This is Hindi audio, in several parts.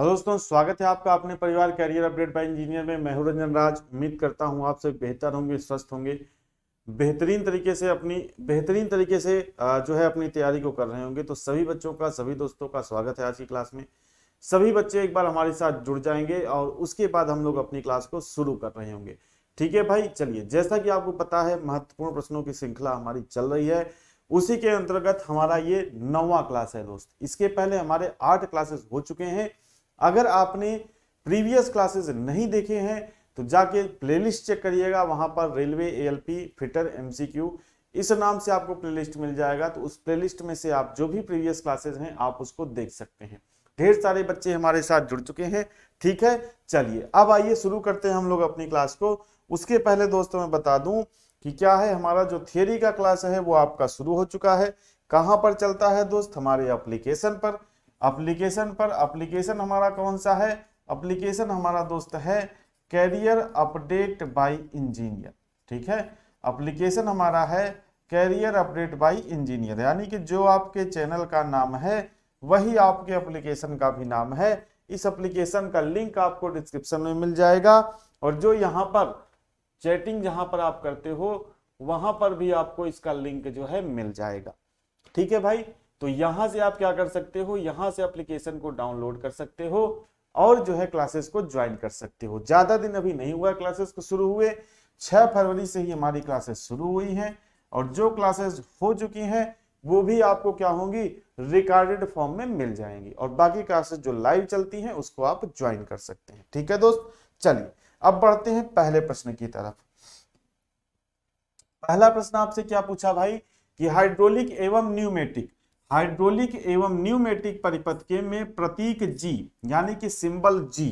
हेलो हाँ दोस्तों स्वागत है आपका अपने परिवार कैरियर अपडेट बाय इंजीनियर में मैं रंजन राज उम्मीद करता हूं आप सब बेहतर होंगे स्वस्थ होंगे बेहतरीन तरीके से अपनी बेहतरीन तरीके से जो है अपनी तैयारी को कर रहे होंगे तो सभी बच्चों का सभी दोस्तों का स्वागत है आज की क्लास में सभी बच्चे एक बार हमारे साथ जुड़ जाएंगे और उसके बाद हम लोग अपनी क्लास को शुरू कर रहे होंगे ठीक है भाई चलिए जैसा कि आपको पता है महत्वपूर्ण प्रश्नों की श्रृंखला हमारी चल रही है उसी के अंतर्गत हमारा ये नौवा क्लास है दोस्त इसके पहले हमारे आठ क्लासेस हो चुके हैं अगर आपने प्रीवियस क्लासेस नहीं देखे हैं तो जाके प्लेलिस्ट चेक करिएगा वहां पर रेलवे एएलपी फिटर एमसीक्यू इस नाम से आपको प्लेलिस्ट मिल जाएगा तो उस प्लेलिस्ट में से आप जो भी प्रीवियस क्लासेस हैं आप उसको देख सकते हैं ढेर सारे बच्चे हमारे साथ जुड़ चुके हैं ठीक है चलिए अब आइए शुरू करते हैं हम लोग अपनी क्लास को उसके पहले दोस्तों मैं बता दूं कि क्या है हमारा जो थियरी का क्लास है वो आपका शुरू हो चुका है कहाँ पर चलता है दोस्त हमारे एप्लीकेशन पर अप्लीकेशन पर अप्लीकेशन हमारा कौन सा है अप्लीकेशन हमारा दोस्त है कैरियर अपडेट बाय इंजीनियर ठीक है अप्लीकेशन हमारा है कैरियर अपडेट बाय इंजीनियर यानी कि जो आपके चैनल का नाम है वही आपके एप्लीकेशन का भी नाम है इस एप्लीकेशन का लिंक आपको डिस्क्रिप्शन में मिल जाएगा और जो यहाँ पर चैटिंग जहाँ पर आप करते हो वहाँ पर भी आपको इसका लिंक जो है मिल जाएगा ठीक है भाई तो यहां से आप क्या कर सकते हो यहां से एप्लीकेशन को डाउनलोड कर सकते हो और जो है क्लासेस को ज्वाइन कर सकते हो ज्यादा दिन अभी नहीं हुआ क्लासेस को शुरू हुए छह फरवरी से ही हमारी क्लासेस शुरू हुई हैं और जो क्लासेस हो चुकी हैं वो भी आपको क्या होंगी रिकॉर्डेड फॉर्म में मिल जाएंगी और बाकी क्लासेस जो लाइव चलती हैं उसको आप ज्वाइन कर सकते हैं ठीक है दोस्त चलिए अब बढ़ते हैं पहले प्रश्न की तरफ पहला प्रश्न आपसे क्या पूछा भाई कि हाइड्रोलिक एवं न्यूमेटिक हाइड्रोलिक एवं न्यूमेटिक के में प्रतीक जी यानी कि सिंबल जी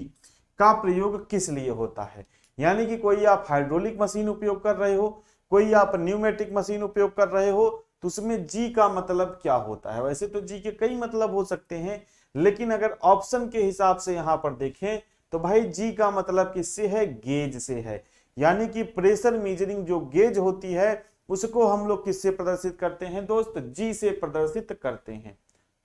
का प्रयोग किस लिए होता है यानी कि कोई आप हाइड्रोलिक मशीन उपयोग कर रहे हो कोई आप न्यूमेटिक मशीन उपयोग कर रहे हो तो उसमें जी का मतलब क्या होता है वैसे तो जी के कई मतलब हो सकते हैं लेकिन अगर ऑप्शन के हिसाब से यहाँ पर देखें तो भाई जी का मतलब किससे है गेज से है यानी कि प्रेशर मीजरिंग जो गेज होती है उसको हम लोग किससे प्रदर्शित करते हैं दोस्त जी से प्रदर्शित करते हैं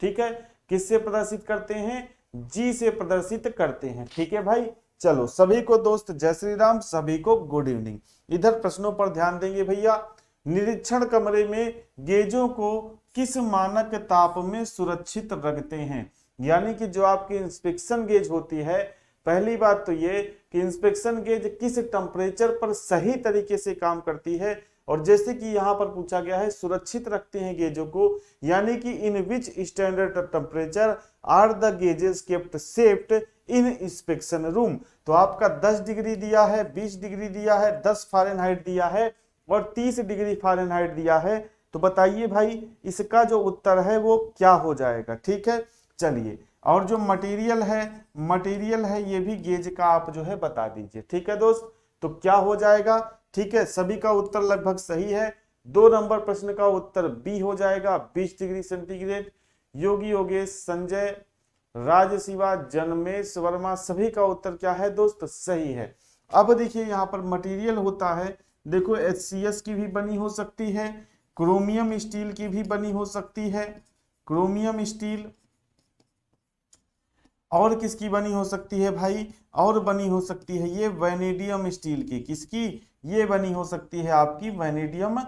ठीक है किससे प्रदर्शित करते हैं जी से प्रदर्शित करते हैं ठीक है भाई चलो सभी को दोस्त जय श्री राम सभी को गुड इवनिंग इधर प्रश्नों पर ध्यान देंगे भैया निरीक्षण कमरे में गेजों को किस मानक ताप में सुरक्षित रखते हैं यानी कि जो आपकी इंस्पेक्शन गेज होती है पहली बात तो ये कि इंस्पेक्शन गेज किस टेम्परेचर पर सही तरीके से काम करती है और जैसे कि यहाँ पर पूछा गया है सुरक्षित रखते हैं गेजों को यानी कि in which standard temperature are the gauges kept safe in inspection room तो आपका 10 डिग्री दिया है 20 डिग्री दिया है 10 फारेनहाइट दिया है और 30 डिग्री फारेनहाइट दिया है तो बताइए भाई इसका जो उत्तर है वो क्या हो जाएगा ठीक है चलिए और जो मटेरियल है मटेरियल है ये भी गेज का आप जो है बता दीजिए ठीक है दोस्त तो क्या हो जाएगा ठीक है सभी का उत्तर लगभग सही है दो नंबर प्रश्न का उत्तर बी हो जाएगा 20 डिग्री सेंटीग्रेड योगी योगेश संजय राजशिवा जन्मेश वर्मा सभी का उत्तर क्या है दोस्त सही है अब देखिए यहाँ पर मटेरियल होता है देखो एच की भी बनी हो सकती है क्रोमियम स्टील की भी बनी हो सकती है क्रोमियम स्टील और किसकी बनी हो सकती है भाई और बनी हो सकती है ये वेनेडियम स्टील की किसकी ये बनी हो सकती है आपकी वेनेडियम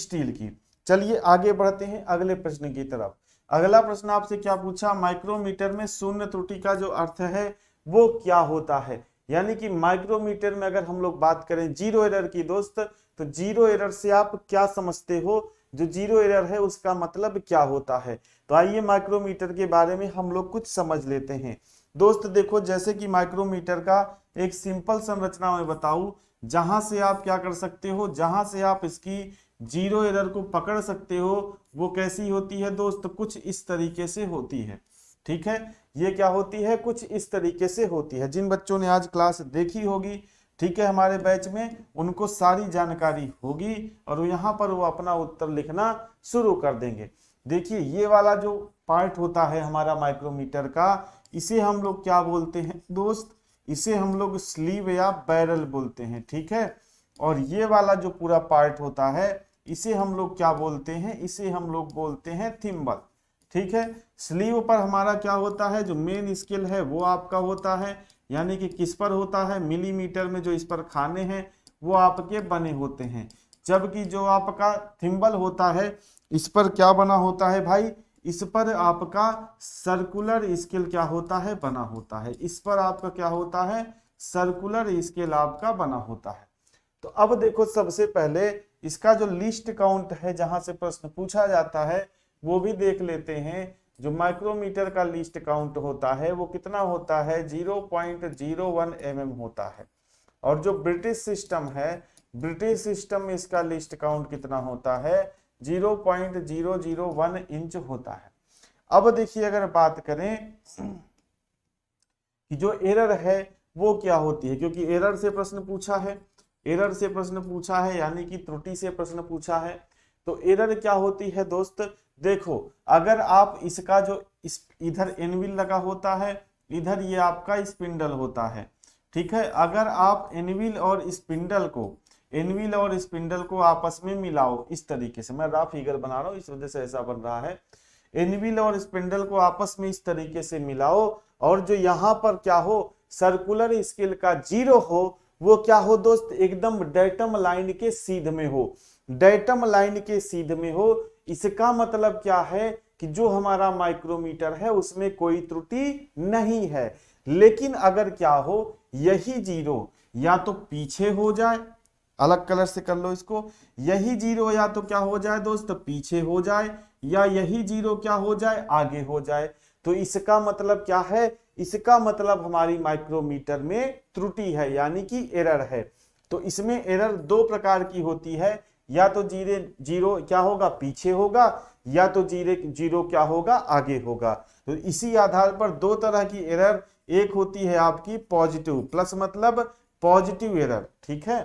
स्टील की चलिए आगे बढ़ते हैं अगले प्रश्न की तरफ अगला प्रश्न आपसे क्या पूछा माइक्रोमीटर में शून्य त्रुटि का जो अर्थ है वो क्या होता है यानी कि माइक्रोमीटर में अगर हम लोग बात करें जीरो एरर की दोस्त तो जीरो एरर से आप क्या समझते हो जो जीरो एरर है उसका मतलब क्या होता है तो आइए माइक्रोमीटर के बारे में हम लोग कुछ समझ लेते हैं दोस्त देखो जैसे कि माइक्रोमीटर का एक सिंपल संरचना में बताऊं जहां से आप क्या कर सकते हो जहां से आप इसकी जीरो एरर को पकड़ सकते हो वो कैसी होती है दोस्त कुछ इस तरीके से होती है ठीक है ये क्या होती है कुछ इस तरीके से होती है जिन बच्चों ने आज क्लास देखी होगी ठीक है हमारे बैच में उनको सारी जानकारी होगी और यहाँ पर वो अपना उत्तर लिखना शुरू कर देंगे देखिए ये वाला जो पार्ट होता है हमारा माइक्रोमीटर का इसे हम लोग क्या बोलते हैं दोस्त इसे हम लोग स्लीव या बैरल बोलते हैं ठीक है और ये वाला जो पूरा पार्ट होता है इसे हम लोग क्या बोलते हैं इसे हम लोग बोलते हैं थिम्बल ठीक है स्लीव पर हमारा क्या होता है जो मेन स्केल है वो आपका होता है यानी कि किस पर होता है मिलीमीटर में जो इस पर खाने हैं वो आपके बने होते हैं जबकि जो आपका थिम्बल होता है इस पर क्या बना होता है भाई इस पर आपका सर्कुलर स्केल क्या होता है बना होता है इस पर आपका क्या होता है सर्कुलर स्केल आपका बना होता है तो अब देखो सबसे पहले इसका जो लिस्ट काउंट है जहां से प्रश्न पूछा जाता है वो भी देख लेते हैं जो माइक्रोमीटर का लिस्ट काउंट होता है वो कितना होता है 0.01 पॉइंट mm होता है और जो ब्रिटिश सिस्टम है ब्रिटिश सिस्टम में इसका लिस्ट काउंट कितना होता है 0.001 इंच होता है अब देखिए अगर बात करें कि जो एरर है वो क्या होती है क्योंकि एरर से प्रश्न पूछा है एरर से प्रश्न पूछा है यानी कि त्रुटि से प्रश्न पूछा है तो एरर क्या होती है दोस्त देखो अगर आप इसका जो इस इधर एनविल लगा होता है इधर ये आपका स्पिंडल होता है ठीक है अगर आप एनविल और स्पिंडल को एनविल और स्पिंडल को आपस में मिलाओ इस तरीके से मैं रहा फिगर बना रहा हूँ इस वजह से ऐसा बन रहा है एनविल और स्पिंडल को आपस में इस तरीके से मिलाओ और जो यहाँ पर क्या हो सर्कुलर स्केल का जीरो हो वो क्या हो दोस्त एकदम डेटम लाइन के सीध में हो डेटम लाइन के सीध में हो इसका मतलब क्या है कि जो हमारा माइक्रोमीटर है उसमें कोई त्रुटि नहीं है लेकिन अगर क्या हो यही जीरो या तो पीछे हो जाए अलग कलर से कर लो इसको यही जीरो या तो क्या हो जाए दोस्त पीछे हो जाए या यही जीरो क्या हो जाए आगे हो जाए तो इसका मतलब क्या है इसका मतलब हमारी माइक्रोमीटर में त्रुटि है यानी कि एरर है तो इसमें एरर दो प्रकार की होती है या तो जीरे जीरो क्या होगा पीछे होगा या तो जीरे जीरो क्या होगा आगे होगा तो इसी आधार पर दो तरह की एरर एक होती है आपकी पॉजिटिव प्लस मतलब पॉजिटिव एरर ठीक है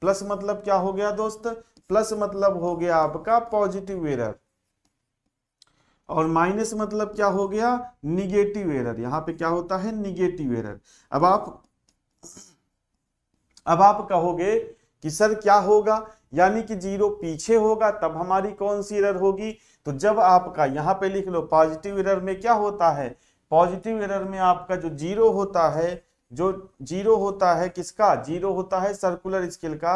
प्लस मतलब क्या हो गया दोस्त प्लस मतलब हो गया आपका पॉजिटिव एरर और माइनस मतलब क्या हो गया निगेटिव एरर यहां पे क्या होता है निगेटिव एरर अब आप अब आप कहोगे कि सर क्या होगा यानी कि जीरो पीछे होगा तब हमारी कौन सी एरर होगी तो जब आपका यहां पे लिख लो पॉजिटिव एरर में क्या होता है पॉजिटिव एरर में आपका जो जीरो होता है जो जीरो होता है किसका जीरो होता है सर्कुलर स्केल का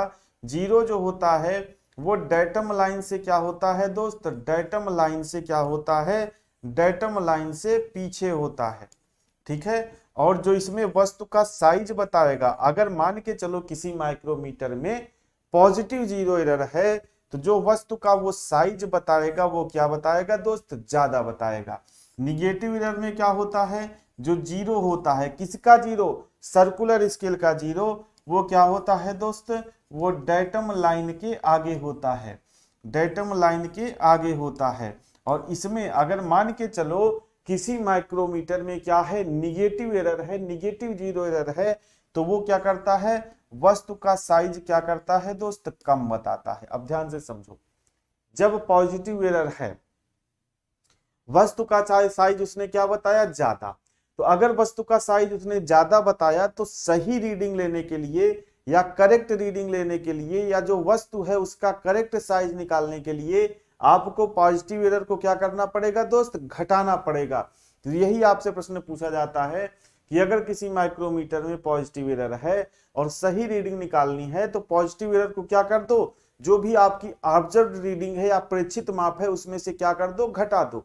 जीरो जो होता है वो डेटम लाइन से क्या होता है दोस्त डेटम लाइन से क्या होता है डेटम लाइन से पीछे होता है ठीक है और जो इसमें वस्तु का साइज बताएगा अगर मान के चलो किसी माइक्रोमीटर में पॉजिटिव जीरो एरर है तो जो वस्तु का वो साइज बताएगा वो क्या बताएगा दोस्त ज्यादा बताएगा निगेटिव एरर में क्या होता है जो जीरो होता है किसका जीरो सर्कुलर स्केल का जीरो वो क्या होता है दोस्त वो डेटम लाइन के आगे होता है डेटम लाइन के आगे होता है और इसमें अगर मान के चलो किसी माइक्रोमीटर में क्या है निगेटिव एरर है निगेटिव जीरो एरर है तो वो क्या करता है वस्तु का साइज क्या करता है दोस्त कम बताता है अब ध्यान से समझो जब पॉजिटिव एरर है वस्तु का साइज उसने क्या बताया ज्यादा तो अगर वस्तु का साइज उसने ज्यादा बताया तो सही रीडिंग लेने के लिए या करेक्ट रीडिंग लेने के लिए या जो वस्तु है उसका करेक्ट साइज निकालने के लिए आपको पॉजिटिव एरर को क्या करना पड़ेगा दोस्त घटाना पड़ेगा तो यही आपसे प्रश्न पूछा जाता है कि अगर किसी माइक्रोमीटर में पॉजिटिव एरर है और सही रीडिंग निकालनी है तो पॉजिटिव एरर को क्या कर दो जो भी आपकी ऑब्जर्व रीडिंग है या प्रेक्षित माप है उसमें से क्या कर दो घटा दो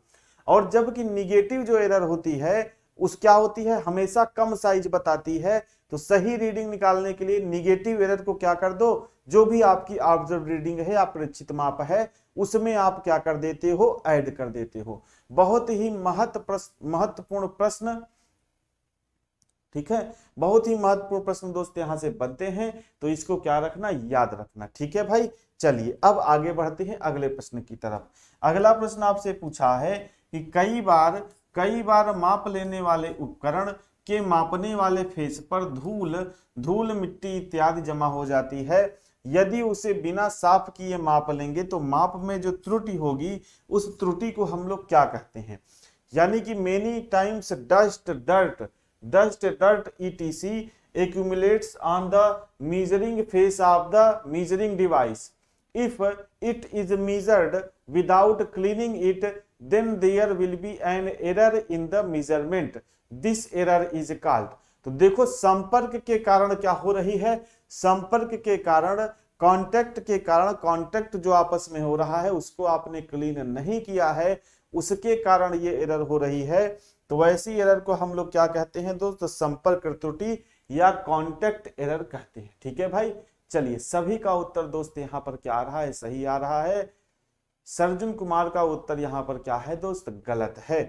और जबकि निगेटिव जो एरर होती है उस क्या होती है हमेशा कम साइज बताती है तो सही रीडिंग निकालने के लिए निगेटिव एरर को क्या कर दो जो भी आपकी ऑब्जर्व रीडिंग है या माप है उसमें आप क्या कर देते हो ऐड कर देते हो बहुत ही महत्वपूर्ण प्रश्न ठीक है बहुत ही महत्वपूर्ण प्रश्न दोस्त यहां से बनते हैं तो इसको क्या रखना याद रखना ठीक है भाई चलिए अब आगे बढ़ते हैं अगले प्रश्न की तरफ अगला प्रश्न आपसे पूछा है कि कई बार कई बार माप लेने वाले उपकरण के मापने वाले फेस पर धूल धूल मिट्टी इत्यादि जमा हो जाती है यदि उसे बिना साफ किए माप लेंगे तो माप में जो त्रुटि होगी उस त्रुटि को हम लोग क्या कहते हैं यानी कि many times dust dirt dust dirt etc accumulates on the measuring face of the measuring device if it is measured without cleaning it then there will be an error in the measurement this error is called तो देखो संपर्क के कारण क्या हो रही है संपर्क के कारण कांटेक्ट के कारण कांटेक्ट जो आपस में हो रहा है उसको आपने क्लीन नहीं किया है उसके कारण ये एरर हो रही है तो वैसी एरर को हम लोग क्या कहते हैं दोस्तों संपर्क त्रुटि या कांटेक्ट एरर कहते हैं ठीक है भाई चलिए सभी का उत्तर दोस्त यहाँ पर क्या आ रहा है सही आ रहा है सर्जुन कुमार का उत्तर यहाँ पर क्या है दोस्त गलत है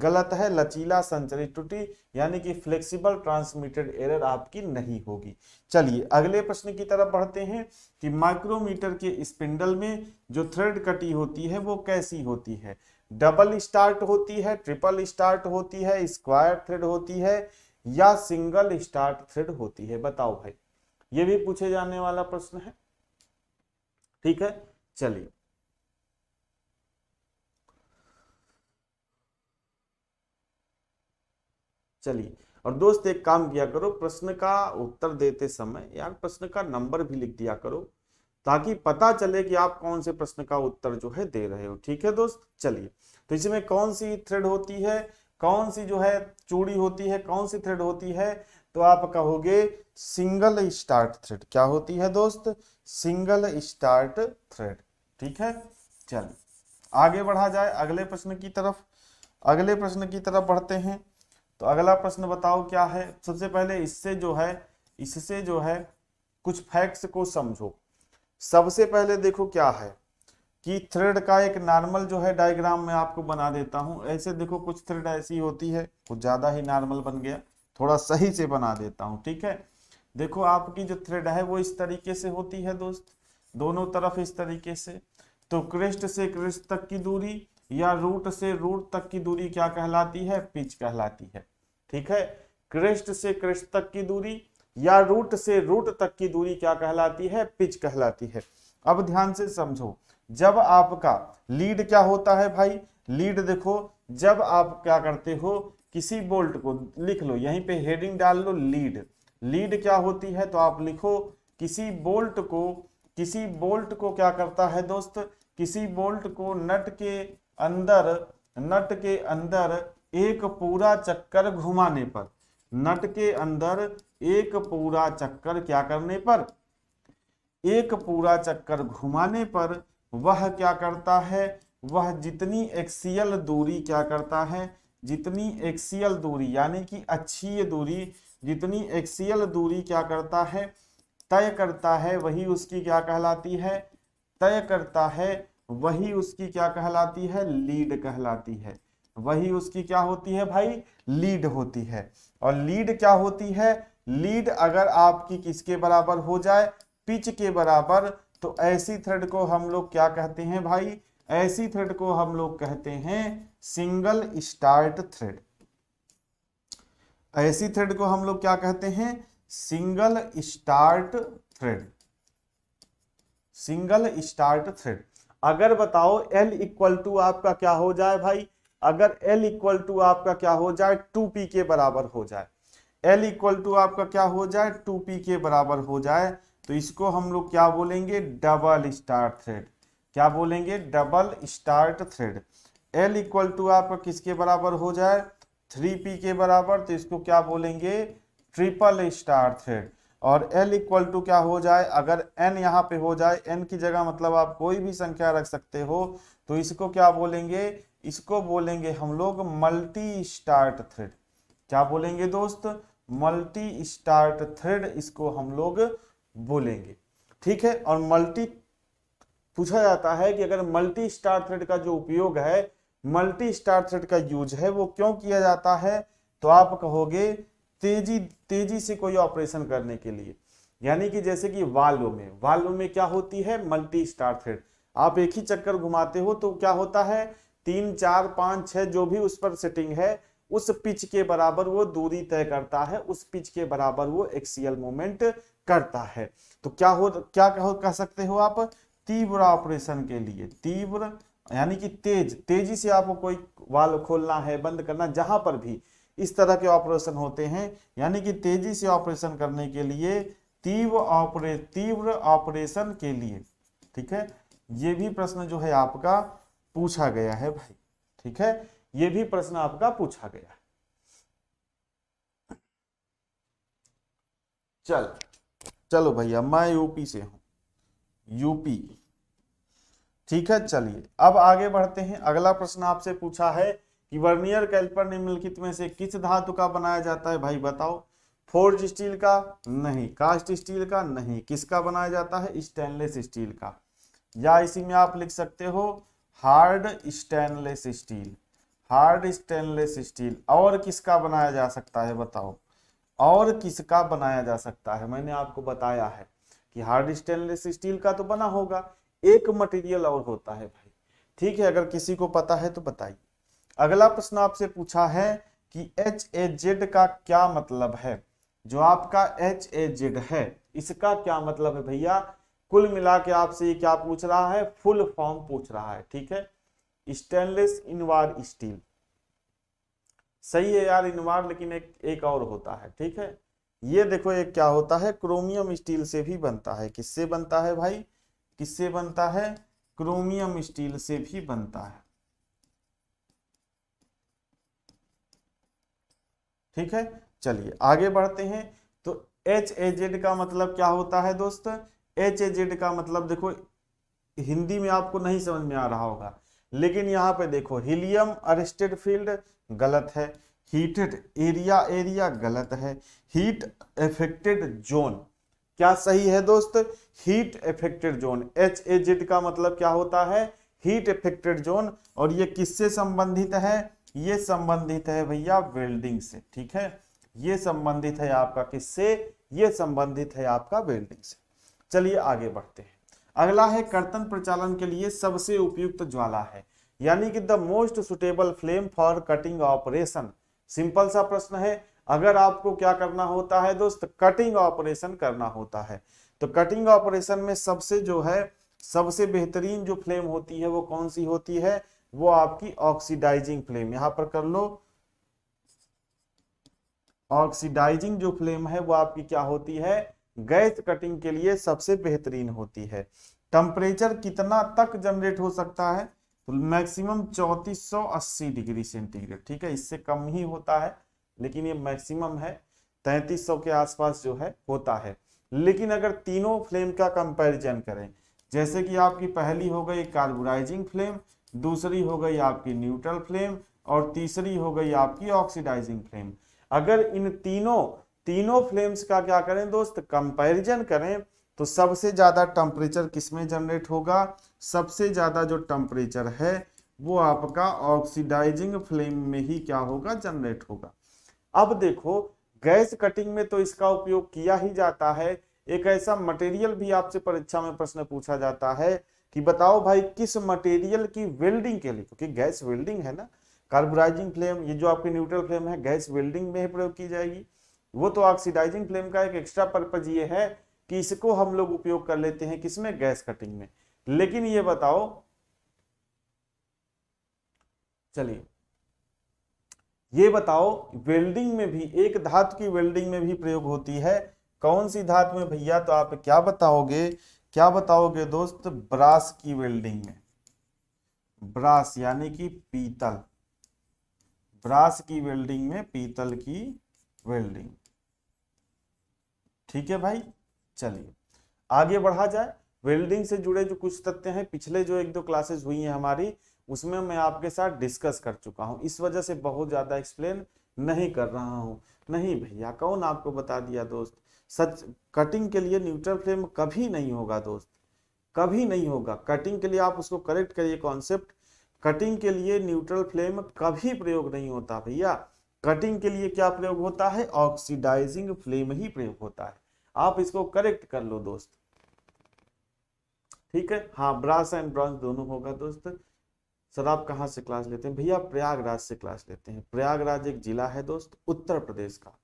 गलत है लचीला संचरित त्रुटि यानी कि फ्लेक्सिबल ट्रांसमिटेड एरर आपकी नहीं होगी चलिए अगले प्रश्न की तरफ बढ़ते हैं कि माइक्रोमीटर के स्पिंडल में जो थ्रेड कटी होती है वो कैसी होती है डबल स्टार्ट होती है ट्रिपल स्टार्ट होती है स्क्वायर थ्रेड होती है या सिंगल स्टार्ट थ्रेड होती है बताओ भाई ये भी पूछे जाने वाला प्रश्न है ठीक है चलिए चलिए और दोस्त एक काम किया करो प्रश्न का उत्तर देते समय या प्रश्न का नंबर भी लिख दिया करो ताकि पता चले कि आप कौन से प्रश्न का उत्तर जो है दे रहे हो ठीक है दोस्त चलिए तो इसमें कौन सी थ्रेड होती है कौन सी जो है चूड़ी होती है कौन सी थ्रेड होती है तो आप कहोगे सिंगल स्टार्ट थ्रेड क्या होती है दोस्त सिंगल स्टार्ट थ्रेड ठीक है चलिए आगे बढ़ा जाए अगले प्रश्न की तरफ अगले प्रश्न की तरफ बढ़ते हैं तो अगला प्रश्न बताओ क्या है सबसे पहले इससे जो है इससे जो है कुछ फैक्ट्स को समझो सबसे पहले देखो क्या है कि थ्रेड का एक नॉर्मल जो है डायग्राम मैं आपको बना देता हूं ऐसे देखो कुछ थ्रेड ऐसी होती है कुछ ज्यादा ही नॉर्मल बन गया थोड़ा सही से बना देता हूं ठीक है देखो आपकी जो थ्रेड है वो इस तरीके से होती है दोस्त दोनों तरफ इस तरीके से तो क्रिस्ट से क्रिस्ट तक की दूरी या रूट से रूट तक की दूरी क्या कहलाती है पिच कहलाती है ठीक है क्रेस्ट से क्रेस्ट तक की दूरी या रूट से रूट तक की दूरी क्या कहलाती है पिच कहलाती है अब ध्यान से समझो जब आपका लीड क्या होता है भाई लीड देखो जब आप क्या करते हो किसी बोल्ट को लिख लो यहीं पे हेडिंग डाल लो लीड लीड क्या होती है तो आप लिखो किसी बोल्ट को किसी बोल्ट को क्या करता है दोस्त किसी बोल्ट को नट के अंदर नट के अंदर एक पूरा चक्कर घुमाने पर नट के अंदर एक पूरा चक्कर क्या करने पर एक पूरा चक्कर घुमाने पर वह क्या करता है वह जितनी एक्सियल दूरी क्या करता है जितनी एक्सियल दूरी यानी कि अच्छी दूरी जितनी एक्सियल दूरी क्या करता है तय करता है वही उसकी क्या कहलाती है तय करता है वही उसकी क्या कहलाती है लीड कहलाती है वही उसकी क्या होती है भाई लीड होती है और लीड क्या होती है लीड अगर आपकी किसके बराबर हो जाए पिच के बराबर तो ऐसी थ्रेड को हम लोग क्या कहते हैं भाई ऐसी थ्रेड को हम लोग कहते हैं सिंगल स्टार्ट थ्रेड ऐसी थ्रेड को हम लोग क्या कहते हैं single start thread single start thread अगर बताओ एल इक्वल टू आपका क्या हो जाए भाई अगर एल इक्वल टू आपका क्या हो जाए टू पी के बराबर हो जाए एल इक्वल टू आपका क्या हो जाए टू पी के बराबर हो जाए तो इसको हम लोग क्या बोलेंगे डबल स्टार थ्रेड क्या बोलेंगे double start thread L equal to आपका किसके बराबर हो जाए थ्री पी के बराबर तो इसको क्या बोलेंगे ट्रिपल स्टार थ्रेड और एल इक्वल टू क्या हो जाए अगर एन यहाँ पे हो जाए एन की जगह मतलब आप कोई भी संख्या रख सकते हो तो इसको क्या बोलेंगे इसको बोलेंगे हम लोग मल्टी स्टार्ट थ्रेड क्या बोलेंगे दोस्त मल्टी स्टार्ट थ्रेड इसको हम लोग बोलेंगे ठीक है और मल्टी पूछा जाता है कि अगर मल्टी स्टार थ्रेड का जो उपयोग है मल्टी स्टार थ्रेड का यूज है वो क्यों किया जाता है तो आप कहोगे तेजी तेजी से कोई ऑपरेशन करने के लिए यानी कि जैसे कि वाल्व में वाल्व में क्या होती है मल्टी स्टार थ्रेड आप एक ही चक्कर घुमाते हो तो क्या होता है तीन चार पाँच छः जो भी उस पर सेटिंग है उस पिच के बराबर वो दूरी तय करता है उस पिच के बराबर वो एक्सियल मोमेंट करता है तो क्या हो क्या कह सकते हो आप तीव्र ऑपरेशन के लिए तीव्र यानी कि तेज तेजी से आपको कोई वाल्व खोलना है बंद करना जहां पर भी इस तरह के ऑपरेशन होते हैं यानी कि तेजी से ऑपरेशन करने के लिए तीव्र ऑपरे तीव्र ऑपरेशन के लिए ठीक है ये भी प्रश्न जो है आपका पूछा गया है भाई ठीक है ये भी प्रश्न आपका पूछा गया है चल चलो भैया मैं यूपी से हूं यूपी ठीक है चलिए अब आगे बढ़ते हैं अगला प्रश्न आपसे पूछा है कि वर्नियर कैलिपर निम्नलिखित में से किस धातु का बनाया जाता है भाई बताओ फोर्ज स्टील का नहीं कास्ट स्टील का नहीं किसका बनाया जाता है स्टेनलेस स्टील का या इसी में आप लिख सकते हो hard stainless steel hard stainless steel और किसका बनाया जा सकता है बताओ और किसका बनाया जा सकता है मैंने आपको बताया है कि हार्ड स्टेनलेस स्टील का तो बना होगा एक मटेरियल और होता है भाई ठीक है अगर किसी को पता है तो बताइए अगला प्रश्न आपसे पूछा है कि एच ए जेड का क्या मतलब है जो आपका एच ए जेड है इसका क्या मतलब है भैया कुल मिला के आपसे ये क्या पूछ रहा है फुल फॉर्म पूछ रहा है ठीक है स्टेनलेस इनवार स्टील सही है यार इनवार लेकिन एक एक और होता है ठीक है ये देखो एक क्या होता है क्रोमियम स्टील से भी बनता है किससे बनता है भाई किससे बनता है क्रोमियम स्टील से भी बनता है ठीक है चलिए आगे बढ़ते हैं तो एच ए जेड का मतलब क्या होता है दोस्त एच ए जेड का मतलब देखो हिंदी में आपको नहीं समझ में आ रहा होगा लेकिन यहाँ पे देखो हीलियम अरेस्टेड फील्ड गलत है हीटेड एरिया एरिया गलत है हीट एफेक्टेड जोन क्या सही है दोस्त heat affected zone H A Z का मतलब क्या होता है हीट एफेक्टेड जोन और ये किससे संबंधित है ये संबंधित है भैया वेल्डिंग से ठीक है ये संबंधित है आपका किससे ये संबंधित है आपका वेल्डिंग से चलिए आगे बढ़ते हैं अगला है कर्तन प्रचालन के लिए सबसे उपयुक्त ज्वाला है यानी कि the most suitable flame for cutting operation simple सा प्रश्न है अगर आपको क्या करना होता है दोस्त कटिंग ऑपरेशन करना होता है तो कटिंग ऑपरेशन में सबसे जो है सबसे बेहतरीन जो फ्लेम होती है वो कौन सी होती है वो आपकी ऑक्सीडाइजिंग फ्लेम यहाँ पर कर लो ऑक्सीडाइजिंग जो फ्लेम है वो आपकी क्या होती है गैस कटिंग के लिए सबसे बेहतरीन होती है टेम्परेचर कितना तक जनरेट हो सकता है मैक्सिमम तो 3480 डिग्री सेंटीग्रेड ठीक है इससे कम ही होता है लेकिन ये मैक्सिमम है 3300 के आसपास जो है होता है लेकिन अगर तीनों फ्लेम का कंपैरिजन करें जैसे कि आपकी पहली हो गई कार्बोराइजिंग फ्लेम दूसरी हो गई आपकी न्यूट्रल फ्लेम और तीसरी हो गई आपकी ऑक्सीडाइजिंग फ्लेम अगर इन तीनों तीनों फ्लेम्स का क्या करें दोस्त कंपैरिजन करें तो सबसे ज़्यादा टेम्परेचर किसमें जनरेट होगा सबसे ज़्यादा जो टेम्परेचर है वो आपका ऑक्सीडाइजिंग फ्लेम में ही क्या होगा जनरेट होगा अब देखो गैस कटिंग में तो इसका उपयोग किया ही जाता है एक ऐसा मटेरियल भी आपसे परीक्षा में प्रश्न पूछा जाता है कि बताओ भाई किस मटेरियल की वेल्डिंग के लिए क्योंकि गैस वेल्डिंग है ना कार्बोराइजिंग फ्लेम ये जो आपकी न्यूट्रल फ्लेम है गैस वेल्डिंग में ही प्रयोग की जाएगी वो तो ऑक्सीडाइजिंग फ्लेम का एक एक्स्ट्रा पर्पज ये है कि इसको हम लोग उपयोग कर लेते हैं किसमें गैस कटिंग में लेकिन ये बताओ चलिए ये बताओ वेल्डिंग में भी एक धातु की वेल्डिंग में भी प्रयोग होती है कौन सी धातु में भैया तो आप क्या बताओगे क्या बताओगे दोस्त ब्रास की वेल्डिंग में ब्रास यानी कि पीतल ब्रास की वेल्डिंग में पीतल की वेल्डिंग ठीक है भाई चलिए आगे बढ़ा जाए वेल्डिंग से जुड़े जो कुछ तथ्य हैं पिछले जो एक दो क्लासेस हुई हैं हमारी उसमें मैं आपके साथ डिस्कस कर चुका हूं इस वजह से बहुत ज़्यादा एक्सप्लेन नहीं कर रहा हूं नहीं भैया कौन आपको बता दिया दोस्त सच कटिंग के लिए न्यूट्रल फ्लेम कभी नहीं होगा दोस्त कभी नहीं होगा कटिंग के लिए आप उसको करेक्ट करिए कॉन्सेप्ट कटिंग के लिए न्यूट्रल फ्लेम कभी प्रयोग नहीं होता भैया कटिंग के लिए क्या प्रयोग होता है ऑक्सीडाइजिंग फ्लेम ही प्रयोग होता है आप इसको करेक्ट कर लो दोस्त ठीक है हाँ ब्रास एंड ब्रॉन्ज दोनों होगा दोस्त सर आप कहाँ से क्लास लेते हैं भैया प्रयागराज से क्लास लेते हैं प्रयागराज एक जिला है दोस्त उत्तर प्रदेश का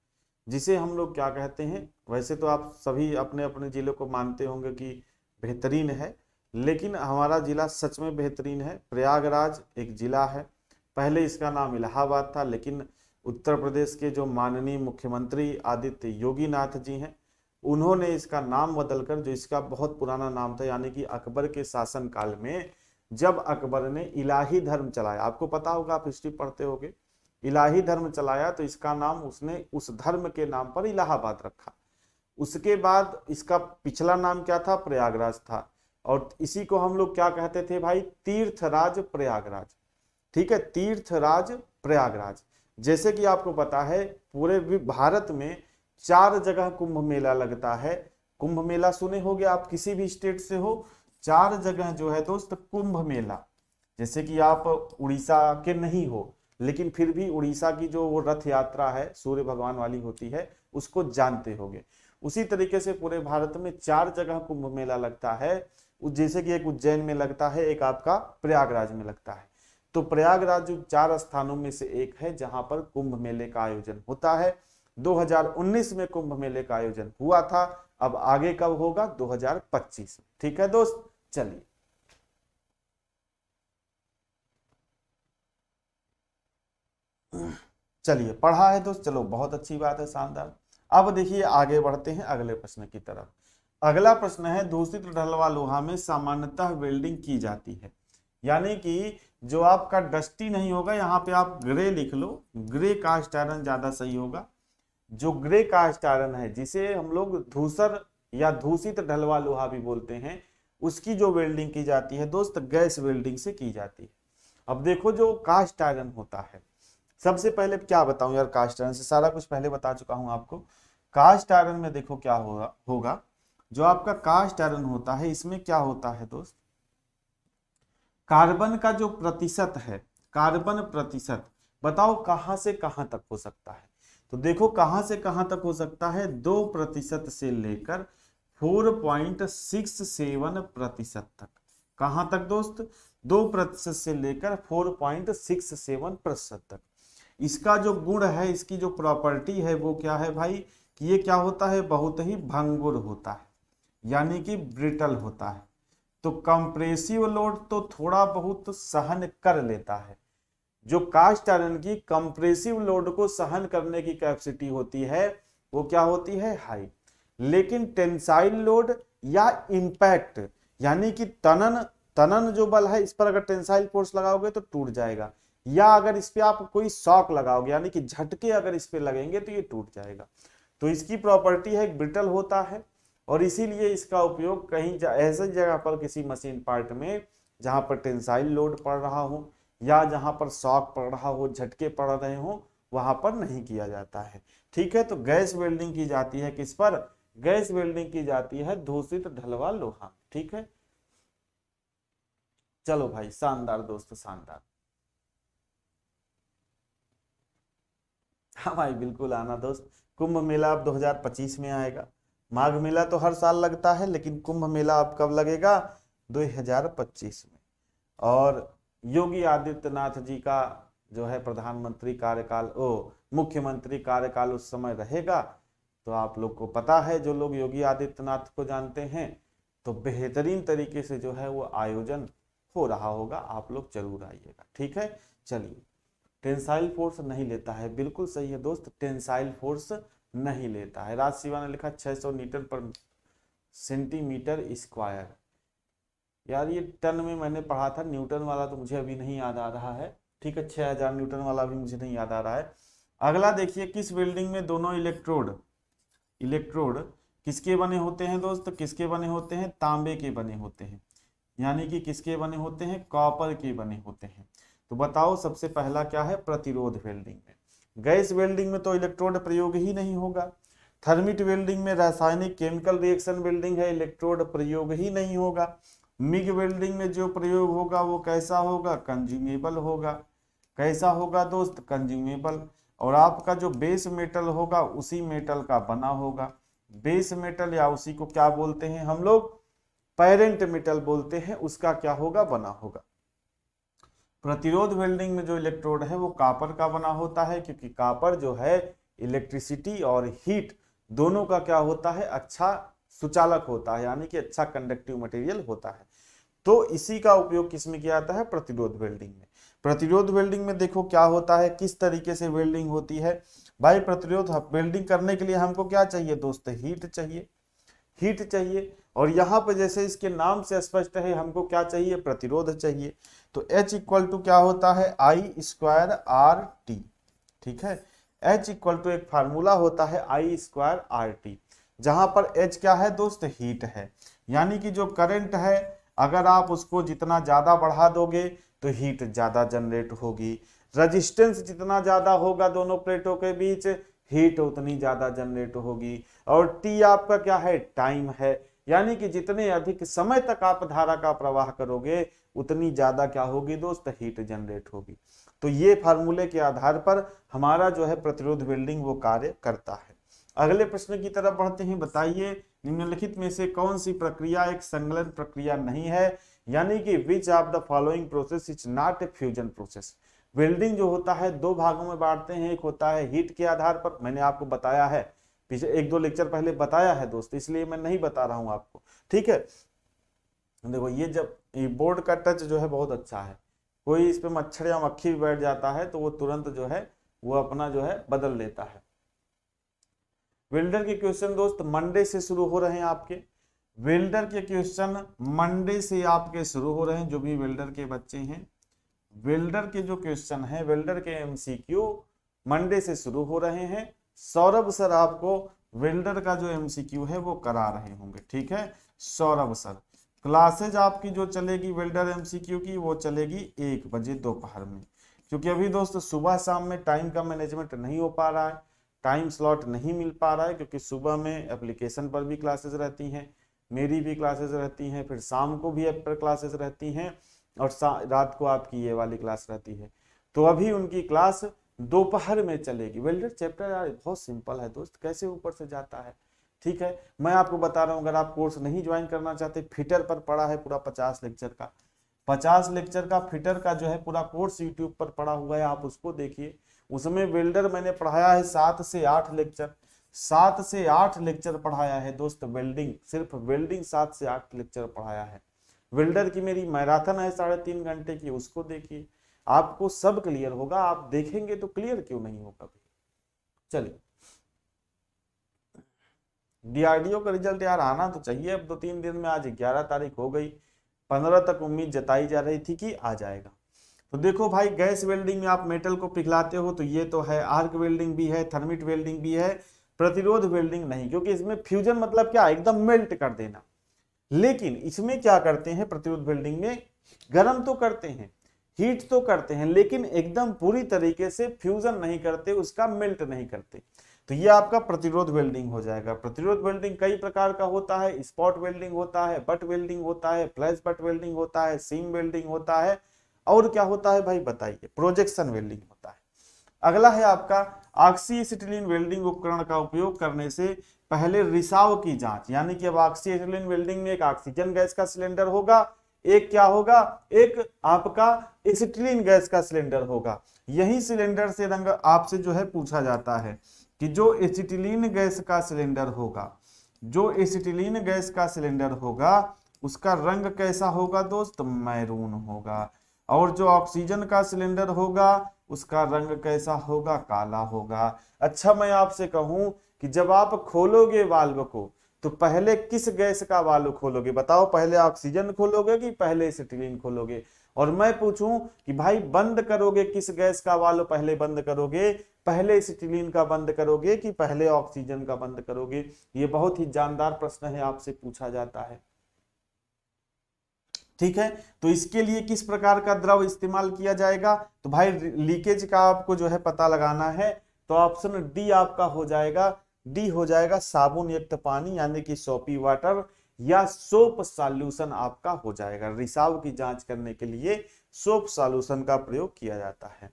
जिसे हम लोग क्या कहते हैं वैसे तो आप सभी अपने अपने ज़िले को मानते होंगे कि बेहतरीन है लेकिन हमारा ज़िला सच में बेहतरीन है प्रयागराज एक ज़िला है पहले इसका नाम इलाहाबाद था लेकिन उत्तर प्रदेश के जो माननीय मुख्यमंत्री आदित्य योगी नाथ जी हैं उन्होंने इसका नाम बदलकर जो इसका बहुत पुराना नाम था यानी कि अकबर के शासनकाल में जब अकबर ने इलाही धर्म चलाया आपको पता होगा आप हिस्ट्री पढ़ते होगे इलाही धर्म चलाया तो इसका नाम उसने उस धर्म के नाम पर इलाहाबाद रखा उसके बाद इसका पिछला नाम क्या था प्रयागराज था और इसी को हम लोग क्या कहते थे भाई तीर्थराज प्रयागराज ठीक है तीर्थराज प्रयागराज जैसे कि आपको पता है पूरे भारत में चार जगह कुंभ मेला लगता है कुंभ मेला सुने होगे आप किसी भी स्टेट से हो चार जगह जो है दोस्त कुंभ मेला जैसे कि आप उड़ीसा के नहीं हो लेकिन फिर भी उड़ीसा की जो वो रथ यात्रा है सूर्य भगवान वाली होती है उसको जानते होंगे उसी तरीके से पूरे भारत में चार जगह कुंभ मेला लगता है जैसे कि एक उज्जैन में लगता है एक आपका प्रयागराज में लगता है तो प्रयागराज जो चार स्थानों में से एक है जहां पर कुंभ मेले का आयोजन होता है 2019 में कुंभ मेले का आयोजन हुआ था अब आगे कब होगा 2025 ठीक है दोस्त चलिए चलिए पढ़ा है तो चलो बहुत अच्छी बात है शानदार अब देखिए आगे बढ़ते हैं अगले प्रश्न की तरफ अगला प्रश्न है दूषित ढलवा लोहा में सामान्यतः वेल्डिंग की जाती है यानी कि जो आपका डस्टी नहीं होगा यहाँ पे आप ग्रे लिख लो ग्रे कास्ट आयरन ज्यादा सही होगा जो ग्रे कास्ट आयरन है जिसे हम लोग धूसर या दूषित ढलवा लोहा भी बोलते हैं उसकी जो वेल्डिंग की जाती है दोस्त गैस वेल्डिंग से की जाती है अब देखो जो कास्ट आयरन होता है सबसे पहले क्या बताऊं यार कास्ट आयरन से सारा कुछ पहले बता चुका हूं आपको कास्ट आयरन में देखो क्या होगा होगा जो आपका कास्ट आयरन होता है इसमें क्या होता है दोस्त कार्बन का जो प्रतिशत है कार्बन प्रतिशत बताओ कहां से कहां तक हो सकता है तो देखो कहां से कहां तक हो सकता है दो प्रतिशत से लेकर फोर पॉइंट सिक्स सेवन प्रतिशत तक कहां तक दोस्त दो प्रतिशत से लेकर फोर पॉइंट सिक्स सेवन प्रतिशत तक इसका जो गुण है इसकी जो प्रॉपर्टी है वो क्या है भाई कि ये क्या होता है बहुत ही भंगुर होता है यानी कि ब्रिटल होता है तो कंप्रेसिव लोड तो थोड़ा बहुत सहन कर लेता है जो कास्ट आयरन की कंप्रेसिव लोड को सहन करने की कैपेसिटी होती है वो क्या होती है हाई लेकिन टेंसाइल लोड या इम्पैक्ट यानी कि तनन तनन जो बल है इस पर अगर टेंसाइल फोर्स लगाओगे तो टूट जाएगा या अगर इस पर आप कोई शॉक लगाओगे यानी कि झटके अगर इस पर लगेंगे तो ये टूट जाएगा तो इसकी प्रॉपर्टी है ब्रिटल होता है और इसीलिए इसका उपयोग कहीं ऐसे जगह पर किसी मशीन पार्ट में जहाँ पर टेंसाइल लोड पड़ रहा हो या जहाँ पर शॉक पड़ रहा हो झटके पड़ रहे हों वहाँ पर नहीं किया जाता है ठीक है तो गैस वेल्डिंग की जाती है किस पर गैस वेल्डिंग की जाती है दूषित ढलवा लोहा ठीक है चलो भाई शानदार दोस्तों शानदार हाँ भाई बिल्कुल आना दोस्त कुंभ मेला अब 2025 में आएगा माघ मेला तो हर साल लगता है लेकिन कुंभ मेला अब कब लगेगा 2025 में और योगी आदित्यनाथ जी का जो है प्रधानमंत्री कार्यकाल ओ मुख्यमंत्री कार्यकाल उस समय रहेगा तो आप लोग को पता है जो लोग योगी आदित्यनाथ को जानते हैं तो बेहतरीन तरीके से जो है वो आयोजन हो रहा होगा आप लोग जरूर आइएगा ठीक है चलिए टेंसाइल फोर्स नहीं लेता है बिल्कुल सही है दोस्त टेंसाइल फोर्स नहीं लेता है राज सिवा ने लिखा 600 मीटर पर सेंटीमीटर स्क्वायर यार ये टन में मैंने पढ़ा था न्यूटन वाला तो मुझे अभी नहीं याद आ रहा है ठीक है हजार न्यूटन वाला भी मुझे नहीं याद आ रहा है अगला देखिए किस बिल्डिंग में दोनों इलेक्ट्रोड इलेक्ट्रोड किसके बने होते हैं दोस्त किसके बने होते हैं तांबे के बने होते हैं यानी कि किसके बने होते हैं कॉपर के बने होते हैं तो बताओ सबसे पहला क्या है प्रतिरोध वेल्डिंग में गैस वेल्डिंग में तो इलेक्ट्रोड प्रयोग ही नहीं होगा थर्मिट वेल्डिंग में रासायनिक केमिकल रिएक्शन वेल्डिंग है इलेक्ट्रोड प्रयोग ही नहीं होगा मिग वेल्डिंग में जो प्रयोग होगा वो कैसा होगा कंज्यूमेबल होगा कैसा होगा दोस्त कंज्यूमेबल और आपका जो बेस मेटल होगा उसी मेटल का बना होगा बेस मेटल या उसी को क्या बोलते हैं हम लोग पेरेंट मेटल बोलते हैं उसका क्या होगा बना होगा प्रतिरोध वेल्डिंग में जो इलेक्ट्रोड है वो कापर का बना होता है क्योंकि कापर जो है इलेक्ट्रिसिटी और हीट दोनों का क्या होता है अच्छा सुचालक होता है यानी कि अच्छा कंडक्टिव मटेरियल होता है तो इसी का उपयोग किस में किया जाता है प्रतिरोध वेल्डिंग में प्रतिरोध वेल्डिंग में देखो क्या होता है किस तरीके से वेल्डिंग होती है भाई प्रतिरोध वेल्डिंग करने के लिए हमको क्या चाहिए दोस्त हीट चाहिए हीट चाहिए और यहाँ पर जैसे इसके नाम से स्पष्ट है हमको क्या चाहिए प्रतिरोध चाहिए तो एच इक्वल टू क्या होता है आई स्क्वायर आर टी ठीक है एच इक्वल टू एक फार्मूला होता है आई स्क्वायर आर टी जहाँ पर एच क्या है दोस्त हीट है यानी कि जो करंट है अगर आप उसको जितना ज़्यादा बढ़ा दोगे तो हीट ज़्यादा जनरेट होगी रजिस्टेंस जितना ज़्यादा होगा दोनों प्लेटों के बीच हीट उतनी ज़्यादा जनरेट होगी और टी आपका क्या है टाइम है यानी कि जितने अधिक समय तक आप धारा का प्रवाह करोगे उतनी ज्यादा क्या होगी दोस्त हीट जनरेट होगी तो ये फार्मूले के आधार पर हमारा जो है प्रतिरोध बिल्डिंग वो कार्य करता है अगले प्रश्न की तरफ बढ़ते हैं बताइए निम्नलिखित में से कौन सी प्रक्रिया एक संगलन प्रक्रिया नहीं है यानी कि which of the following process is not a fusion process welding जो होता है दो भागों में बांटते हैं एक होता है हीट के आधार पर मैंने आपको बताया है पीछे एक दो लेक्चर पहले बताया है दोस्त इसलिए मैं नहीं बता रहा हूँ आपको ठीक है देखो ये जब ये बोर्ड का टच जो है बहुत अच्छा है कोई इस पर मच्छर या मक्खी भी बैठ जाता है तो वो तुरंत जो है वो अपना जो है बदल लेता है वेल्डर के क्वेश्चन दोस्त मंडे से शुरू हो रहे हैं आपके वेल्डर के क्वेश्चन मंडे से आपके शुरू हो रहे हैं जो भी वेल्डर के बच्चे हैं वेल्डर के जो क्वेश्चन है वेल्डर के एमसीक्यू मंडे से शुरू हो रहे हैं सौरभ सर आपको वेल्डर का जो एमसीक्यू है वो करा रहे होंगे ठीक है सौरभ सर क्लासेज आपकी जो चलेगी वेल्डर एमसीक्यू की वो चलेगी एक बजे दोपहर में क्योंकि अभी दोस्तों सुबह शाम में टाइम का मैनेजमेंट नहीं हो पा रहा है टाइम स्लॉट नहीं मिल पा रहा है क्योंकि सुबह में एप्लीकेशन पर भी क्लासेज रहती हैं मेरी भी क्लासेज रहती हैं फिर शाम को भी एप पर क्लासेज रहती हैं और रात को आपकी ये वाली क्लास रहती है तो अभी उनकी क्लास दोपहर में चलेगी वेल्डर चैप्टर यार बहुत सिंपल है दोस्त कैसे ऊपर से जाता है ठीक है मैं आपको बता रहा हूँ अगर आप कोर्स नहीं ज्वाइन करना चाहते फिटर पर पड़ा है पूरा पचास लेक्चर का पचास लेक्चर का फिटर का जो है पूरा कोर्स यूट्यूब पर पड़ा हुआ है आप उसको देखिए उसमें वेल्डर मैंने पढ़ाया है सात से आठ लेक्चर सात से आठ लेक्चर पढ़ाया है दोस्त वेल्डिंग सिर्फ वेल्डिंग सात से आठ लेक्चर पढ़ाया है वेल्डर की मेरी मैराथन है साढ़े तीन घंटे की उसको देखिए आपको सब क्लियर होगा आप देखेंगे तो क्लियर क्यों नहीं होगा चलिए डीआरडीओ का रिजल्ट यार आना तो चाहिए अब दो तो तीन दिन में आज ग्यारह तारीख हो गई पंद्रह तक उम्मीद जताई जा रही थी कि आ जाएगा तो देखो भाई गैस वेल्डिंग में आप मेटल को पिघलाते हो तो ये तो है आर्क वेल्डिंग भी है थर्मिट वेल्डिंग भी है प्रतिरोध वेल्डिंग नहीं क्योंकि इसमें फ्यूजन मतलब क्या एकदम मेल्ट कर देना लेकिन इसमें क्या करते हैं प्रतिरोध वेल्डिंग में गर्म तो करते हैं हीट तो करते हैं लेकिन एकदम पूरी तरीके से फ्यूजन नहीं करते उसका मेल्ट नहीं करते तो ये आपका प्रतिरोध वेल्डिंग हो जाएगा प्रतिरोध वेल्डिंग कई प्रकार का होता है स्पॉट वेल्डिंग होता है बट वेल्डिंग होता है फ्लैश बट वेल्डिंग होता है सीम वेल्डिंग होता है और क्या होता है भाई बताइए प्रोजेक्शन वेल्डिंग होता है अगला है आपका ऑक्सीसिटिलिन वेल्डिंग उपकरण का उपयोग करने से पहले रिसाव की जांच यानी कि अब ऑक्सीसिटिलिन वेल्डिंग में एक ऑक्सीजन गैस का सिलेंडर होगा एक क्या होगा एक आपका एसिटिलीन गैस का सिलेंडर होगा यही सिलेंडर से रंग आपसे जो है पूछा जाता है कि जो एसिटिलीन गैस का सिलेंडर होगा जो एसिटिलीन गैस का सिलेंडर होगा उसका रंग कैसा होगा दोस्त मैरून होगा और जो ऑक्सीजन का सिलेंडर होगा उसका रंग कैसा होगा काला होगा अच्छा मैं आपसे कहूं कि जब आप खोलोगे वाल्व को तो पहले किस गैस का वाल्व खोलोगे बताओ पहले ऑक्सीजन खोलोगे कि पहले सिटिलीन खोलोगे और मैं पूछूं कि भाई बंद करोगे किस गैस का वाल्व पहले बंद करोगे पहले सिटिलीन का बंद करोगे कि पहले ऑक्सीजन का बंद करोगे ये बहुत ही जानदार प्रश्न है आपसे पूछा जाता है ठीक है तो इसके लिए किस प्रकार का द्रव इस्तेमाल किया जाएगा तो भाई लीकेज का आपको जो है पता लगाना है तो ऑप्शन डी आपका हो जाएगा डी हो जाएगा साबुन युक्त पानी यानी कि सोपी वाटर या सोप सॉल्यूशन आपका हो जाएगा रिसाव की जांच करने के लिए सोप सॉल्यूशन का प्रयोग किया जाता है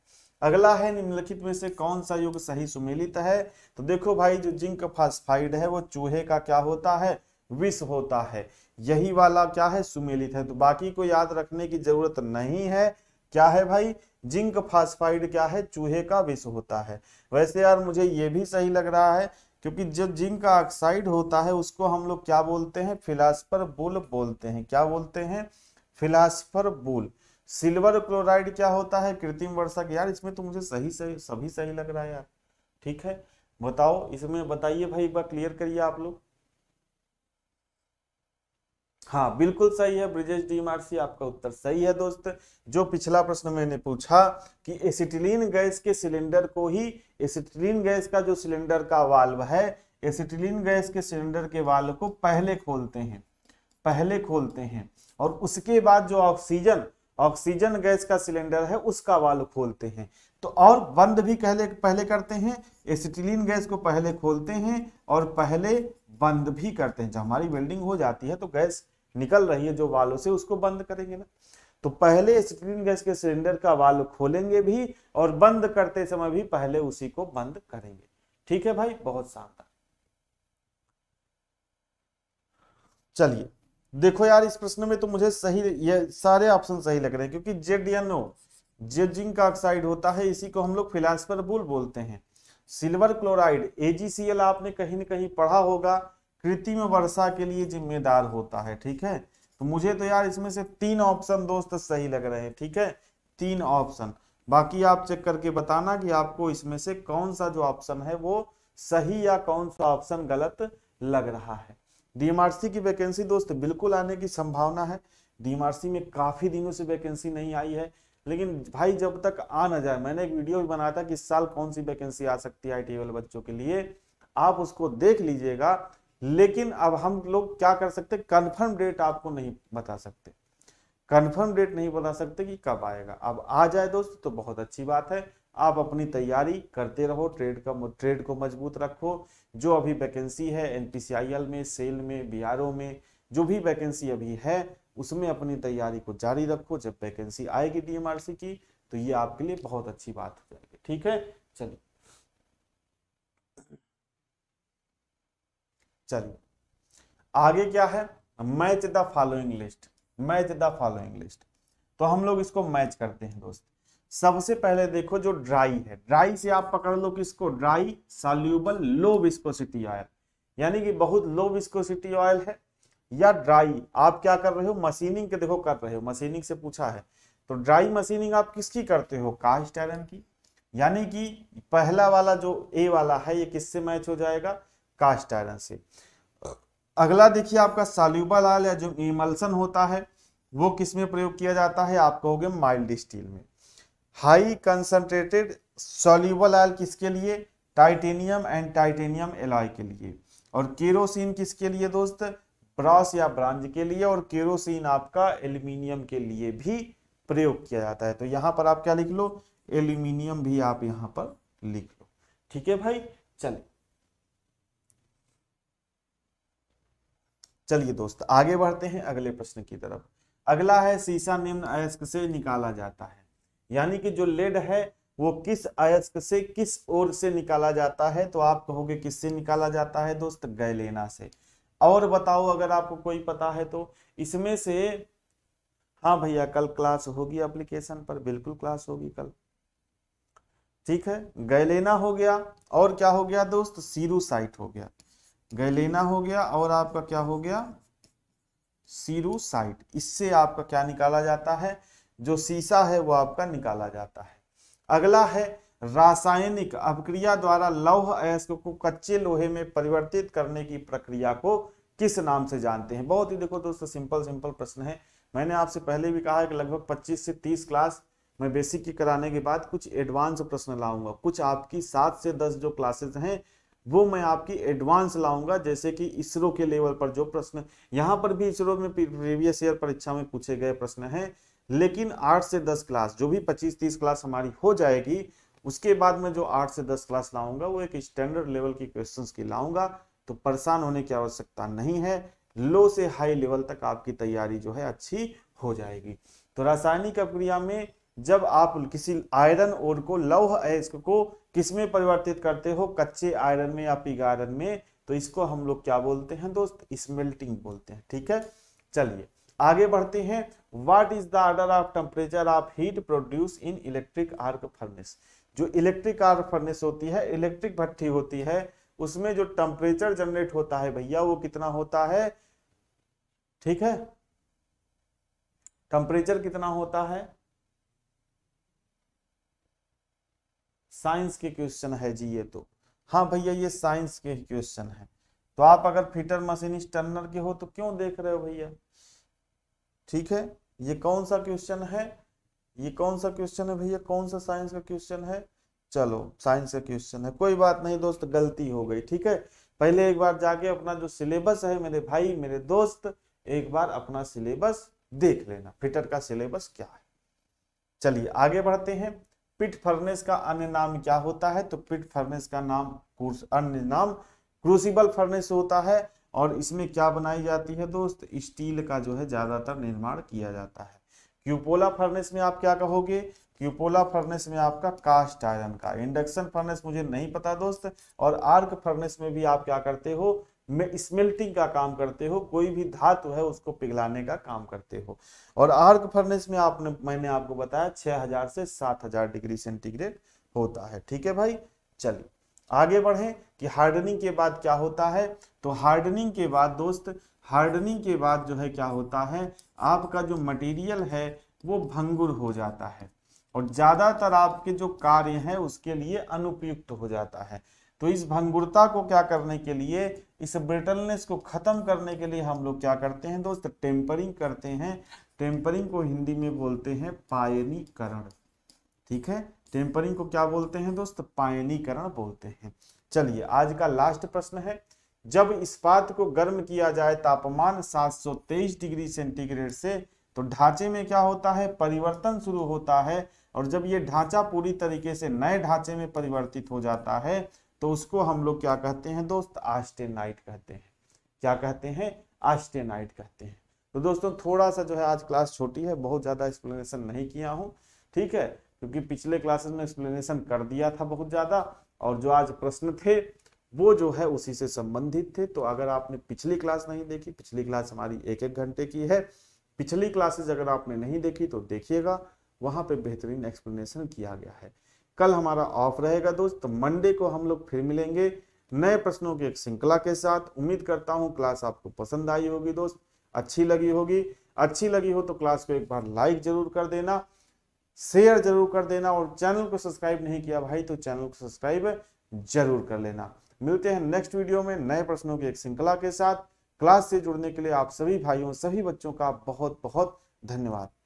अगला है निम्नलिखित में से कौन सा युग सही सुमेलित है तो देखो भाई जो जिंक फास्फाइड है वो चूहे का क्या होता है विष होता है यही वाला क्या है सुमेलित है तो बाकी को याद रखने की जरूरत नहीं है क्या है भाई जिंक फास्फाइड क्या है चूहे का विष होता है वैसे यार मुझे ये भी सही लग रहा है क्योंकि जो जिंक का ऑक्साइड होता है उसको हम लोग क्या बोलते हैं फिलासफर बुल बोलते हैं क्या बोलते हैं फिलासफर बुल सिल्वर क्लोराइड क्या होता है कृत्रिम वर्षा यार इसमें तो मुझे सही सही सभी सही लग रहा है यार ठीक है बताओ इसमें बताइए भाई एक बार क्लियर करिए आप लोग हाँ बिल्कुल सही है ब्रिजेश डीमारसी आपका उत्तर सही है दोस्त जो पिछला प्रश्न मैंने पूछा कि एसिटिलीन गैस के सिलेंडर को ही एसिटिलीन गैस का जो सिलेंडर का वाल्व है एसिटिलीन गैस के सिलेंडर के वाल्व को पहले खोलते हैं पहले खोलते हैं और उसके बाद जो ऑक्सीजन ऑक्सीजन गैस का सिलेंडर है उसका वाल्व खोलते हैं तो और बंद भी पहले पहले करते हैं एसिटिलीन गैस को पहले खोलते हैं और पहले बंद भी करते हैं जब हमारी वेल्डिंग हो जाती है तो गैस निकल रही है जो वालों से उसको बंद करेंगे ना तो पहले स्क्रीन गैस के सिलेंडर का वाल्व खोलेंगे भी और बंद करते समय भी पहले उसी को बंद करेंगे ठीक है भाई बहुत शानदार चलिए देखो यार इस प्रश्न में तो मुझे सही ये सारे ऑप्शन सही लग रहे हैं क्योंकि Z N no Z zinc oxide होता है इसी को हम लोग फिलासफर बोलते हैं सिल्वर क्लोराइड एजीसीएल आपने कहीं ना कहीं पढ़ा होगा कृत्रिम वर्षा के लिए जिम्मेदार होता है ठीक है तो मुझे तो यार इसमें से तीन ऑप्शन दोस्त सही लग रहे हैं ठीक है तीन ऑप्शन बाकी आप चेक करके बताना कि आपको इसमें से कौन सा जो ऑप्शन है वो सही या कौन सा ऑप्शन गलत लग रहा है डीएमआरसी की वैकेंसी दोस्त बिल्कुल आने की संभावना है डीएमआरसी में काफी दिनों से वैकेंसी नहीं आई है लेकिन भाई जब तक आ ना जाए मैंने एक वीडियो भी बनाया था कि इस साल कौन सी वैकेंसी आ सकती है आई बच्चों के लिए आप उसको देख लीजिएगा लेकिन अब हम लोग क्या कर सकते कन्फर्म डेट आपको नहीं बता सकते कन्फर्म डेट नहीं बता सकते कि कब आएगा अब आ जाए दोस्त तो बहुत अच्छी बात है आप अपनी तैयारी करते रहो ट्रेड का ट्रेड को मजबूत रखो जो अभी वैकेंसी है एन में सेल में बी में जो भी वैकेंसी अभी है उसमें अपनी तैयारी को जारी रखो जब वैकेंसी आएगी डीएमआरसी की तो ये आपके लिए बहुत अच्छी बात हो जाएगी ठीक है चलिए चलिए आगे क्या है match the following list match the following list तो हम लोग इसको मैच करते हैं दोस्त सबसे पहले देखो जो ड्राई है ड्राई से आप पकड़ लो किसको dry soluble low viscosity oil यानी कि बहुत लो विस्कोसिटी ऑयल है या ड्राई आप क्या कर रहे हो मशीनिंग के देखो कर रहे हो मशीनिंग से पूछा है तो ड्राई मशीनिंग आप किसकी करते हो कास्ट आयरन की यानी कि पहला वाला जो ए वाला है ये किससे मैच हो जाएगा कास्ट आयरन से अगला देखिए आपका सॉल्यूबल आयल या जो इमल्सन होता है वो किस में प्रयोग किया जाता है आप कहोगे माइल्ड स्टील में हाई कंसंट्रेटेड सॉल्यूबल आयल किसके लिए टाइटेनियम एंड टाइटेनियम एलॉय के लिए और केरोसिन किसके लिए दोस्त ब्रास या ब्रांज के लिए और केरोसिन आपका एल्यूमिनियम के लिए भी प्रयोग किया जाता है तो यहाँ पर आप क्या लिख लो एल्यूमिनियम भी आप यहाँ पर लिख लो ठीक है भाई चलिए चलिए दोस्त आगे बढ़ते हैं अगले प्रश्न की तरफ अगला है सीसा निम्न अयस्क से निकाला जाता है यानी कि जो लेड है वो किस अयस्क से किस ओर से निकाला जाता है तो आप कहोगे किससे निकाला जाता है दोस्त गैलेना से और बताओ अगर आपको कोई पता है तो इसमें से हाँ भैया कल क्लास होगी एप्लीकेशन पर बिल्कुल क्लास होगी कल ठीक है गैलेना हो गया और क्या हो गया दोस्त सीरू हो गया गैलेना हो गया और आपका क्या हो गया सीरूसाइट इससे आपका क्या निकाला जाता है जो सीसा है वो आपका निकाला जाता है अगला है रासायनिक अभिक्रिया द्वारा लौह अयस्क को कच्चे लोहे में परिवर्तित करने की प्रक्रिया को किस नाम से जानते हैं बहुत ही देखो दोस्तों सिंपल सिंपल प्रश्न है मैंने आपसे पहले भी कहा है कि लगभग 25 से 30 क्लास मैं बेसिक की कराने के बाद कुछ एडवांस प्रश्न लाऊंगा कुछ आपकी सात से दस जो क्लासेस हैं वो मैं आपकी एडवांस लाऊंगा जैसे कि इसरो के लेवल पर जो प्रश्न यहाँ पर भी इसरो में प्रीवियस ईयर परीक्षा में पूछे गए प्रश्न हैं लेकिन आठ से दस क्लास जो भी पच्चीस तीस क्लास हमारी हो जाएगी उसके बाद में जो आठ से दस क्लास लाऊंगा वो एक स्टैंडर्ड लेवल की क्वेश्चन की लाऊंगा तो परेशान होने की आवश्यकता नहीं है लो से हाई लेवल तक आपकी तैयारी जो है अच्छी हो जाएगी तो रासायनिक अभिक्रिया में जब आप किसी आयरन और को लौह अयस्क को किस में परिवर्तित करते हो कच्चे आयरन में या पिग आयरन में तो इसको हम लोग क्या बोलते हैं दोस्त स्मेल्टिंग बोलते हैं ठीक है चलिए आगे बढ़ते हैं what is the order of temperature of heat produce in electric arc furnace जो इलेक्ट्रिक आर्क फर्नेस होती है इलेक्ट्रिक भट्टी होती है उसमें जो टेम्परेचर जनरेट होता है भैया वो कितना होता है ठीक है टेम्परेचर कितना होता है साइंस के क्वेश्चन है जी ये तो हाँ भैया ये साइंस के क्वेश्चन है तो आप अगर फिटर मशीनिस्ट टर्नर के हो तो क्यों देख रहे हो भैया ठीक है ये कौन सा क्वेश्चन है ये कौन सा क्वेश्चन है भैया कौन सा साइंस का क्वेश्चन है चलो साइंस का क्वेश्चन है कोई बात नहीं दोस्त गलती हो गई ठीक है पहले एक बार जाके अपना जो सिलेबस है मेरे भाई मेरे दोस्त एक बार अपना सिलेबस देख लेना फिटर का सिलेबस क्या है चलिए आगे बढ़ते हैं पिट फर्नेस का अन्य नाम क्या होता है तो पिट फर्नेस का नाम अन्य नाम क्रूसिबल फर्नेस होता है और इसमें क्या बनाई जाती है दोस्त स्टील का जो है ज्यादातर निर्माण किया जाता है क्यूपोला फर्नेस में आप क्या कहोगे क्यूपोला फर्नेस में आपका कास्ट आयरन का इंडक्शन फर्नेस मुझे नहीं पता दोस्त और आर्क फर्नेस में भी आप क्या करते हो में स्मेल्टिंग का काम करते हो कोई भी धातु है उसको पिघलाने का काम करते हो और आर्क फर्नेस में आपने मैंने आपको बताया 6000 से 7000 डिग्री सेंटीग्रेड होता है ठीक है भाई चलिए आगे बढ़े कि हार्डनिंग के बाद क्या होता है तो हार्डनिंग के बाद दोस्त हार्डनिंग के बाद जो है क्या होता है आपका जो मटेरियल है वो भंगुर हो जाता है और ज़्यादातर आपके जो कार्य हैं उसके लिए अनुपयुक्त हो जाता है तो इस भंगुरता को क्या करने के लिए इस ब्रिटलनेस को ख़त्म करने के लिए हम लोग क्या करते हैं दोस्त टेम्परिंग करते हैं टेम्परिंग को हिंदी में बोलते हैं पायनीकरण ठीक है टेम्परिंग को क्या बोलते हैं दोस्त पायनीकरण बोलते हैं चलिए आज का लास्ट प्रश्न है जब इस्पात को गर्म किया जाए तापमान 723 डिग्री सेंटीग्रेड से तो ढांचे में क्या होता है परिवर्तन शुरू होता है और जब ये ढांचा पूरी तरीके से नए ढांचे में परिवर्तित हो जाता है तो उसको हम लोग क्या कहते हैं दोस्त आस्टेनाइट कहते हैं क्या कहते हैं आस्टेनाइट कहते हैं तो दोस्तों थोड़ा सा जो है आज क्लास छोटी है बहुत ज़्यादा एक्सप्लेनेशन नहीं किया हूँ ठीक है क्योंकि पिछले क्लासेस में एक्सप्लेनेशन कर दिया था बहुत ज़्यादा और जो आज प्रश्न थे वो जो है उसी से संबंधित थे तो अगर आपने पिछली क्लास नहीं देखी पिछली क्लास हमारी एक एक घंटे की है पिछली क्लासेज अगर आपने नहीं देखी तो देखिएगा वहाँ पे बेहतरीन एक्सप्लेनेशन किया गया है कल हमारा ऑफ रहेगा दोस्त मंडे तो को हम लोग फिर मिलेंगे नए प्रश्नों की एक श्रृंखला के साथ उम्मीद करता हूँ क्लास आपको पसंद आई होगी दोस्त अच्छी लगी होगी अच्छी लगी हो तो क्लास को एक बार लाइक जरूर कर देना शेयर जरूर कर देना और चैनल को सब्सक्राइब नहीं किया भाई तो चैनल को सब्सक्राइब जरूर कर लेना मिलते हैं नेक्स्ट वीडियो में नए प्रश्नों की एक श्रृंखला के साथ क्लास से जुड़ने के लिए आप सभी भाइयों सभी बच्चों का बहुत बहुत धन्यवाद